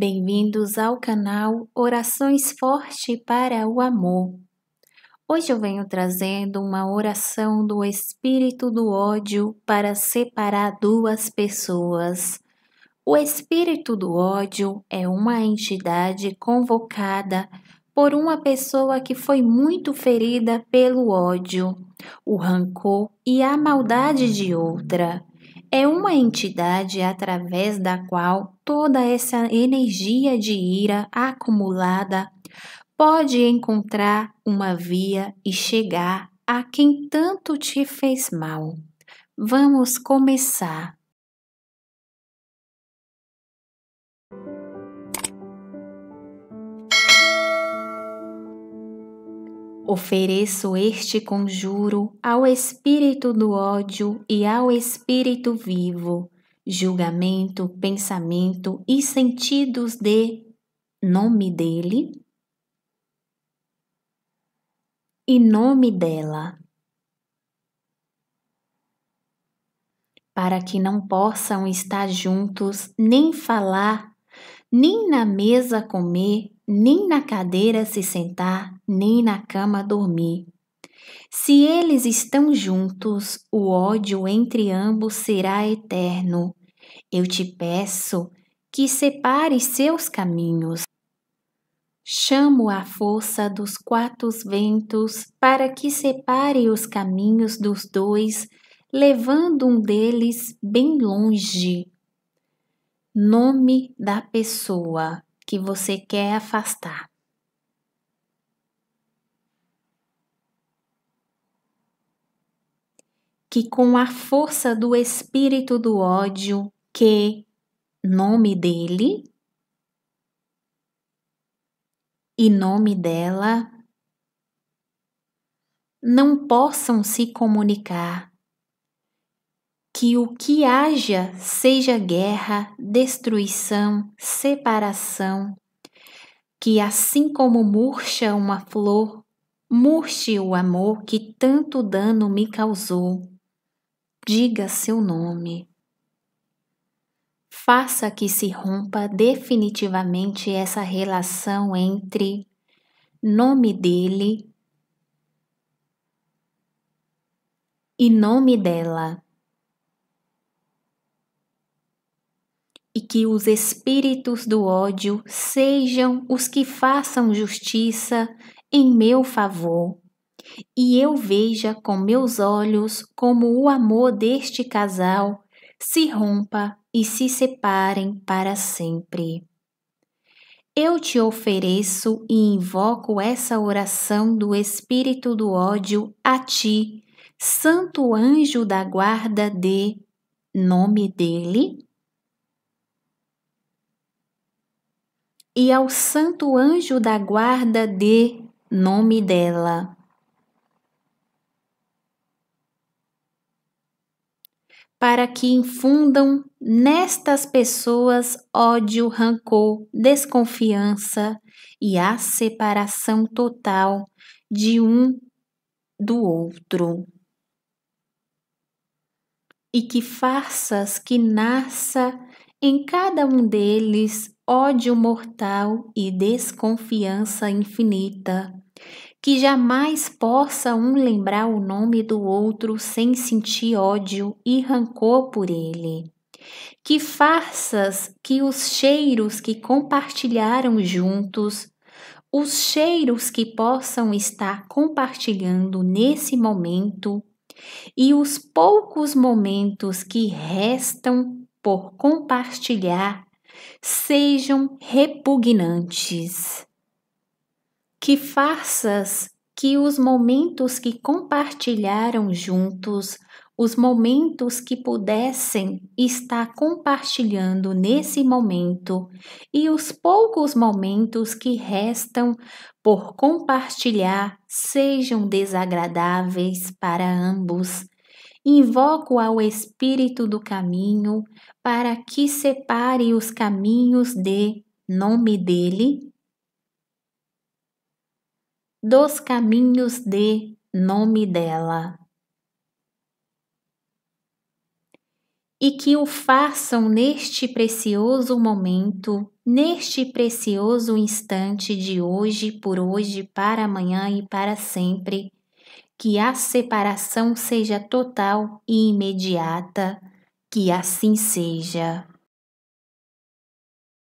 Bem-vindos ao canal Orações Forte para o Amor. Hoje eu venho trazendo uma oração do espírito do ódio para separar duas pessoas. O espírito do ódio é uma entidade convocada por uma pessoa que foi muito ferida pelo ódio, o rancor e a maldade de outra é uma entidade através da qual toda essa energia de ira acumulada pode encontrar uma via e chegar a quem tanto te fez mal. Vamos começar. Ofereço este conjuro ao espírito do ódio e ao espírito vivo, julgamento, pensamento e sentidos de nome dele e nome dela, para que não possam estar juntos nem falar, nem na mesa comer, nem na cadeira se sentar nem na cama dormir. Se eles estão juntos, o ódio entre ambos será eterno. Eu te peço que separe seus caminhos. Chamo a força dos quatro ventos para que separe os caminhos dos dois, levando um deles bem longe. Nome da pessoa que você quer afastar. que com a força do espírito do ódio, que nome dele e nome dela não possam se comunicar, que o que haja seja guerra, destruição, separação, que assim como murcha uma flor, murche o amor que tanto dano me causou diga seu nome. Faça que se rompa definitivamente essa relação entre nome dele e nome dela. e que os espíritos do ódio sejam os que façam justiça em meu favor e eu veja com meus olhos como o amor deste casal se rompa e se separem para sempre. Eu te ofereço e invoco essa oração do espírito do ódio a ti, santo anjo da guarda de nome dele. E ao santo anjo da guarda de nome dela. para que infundam nestas pessoas ódio, rancor, desconfiança e a separação total de um do outro. E que faças que nasça em cada um deles ódio mortal e desconfiança infinita que jamais possa um lembrar o nome do outro sem sentir ódio e rancor por ele. Que faças que os cheiros que compartilharam juntos, os cheiros que possam estar compartilhando nesse momento, e os poucos momentos que restam por compartilhar sejam repugnantes que faças que os momentos que compartilharam juntos, os momentos que pudessem estar compartilhando nesse momento e os poucos momentos que restam por compartilhar sejam desagradáveis para ambos. Invoco ao Espírito do caminho para que separe os caminhos de nome dele dos caminhos de nome dela. E que o façam neste precioso momento, neste precioso instante de hoje, por hoje, para amanhã e para sempre, que a separação seja total e imediata, que assim seja.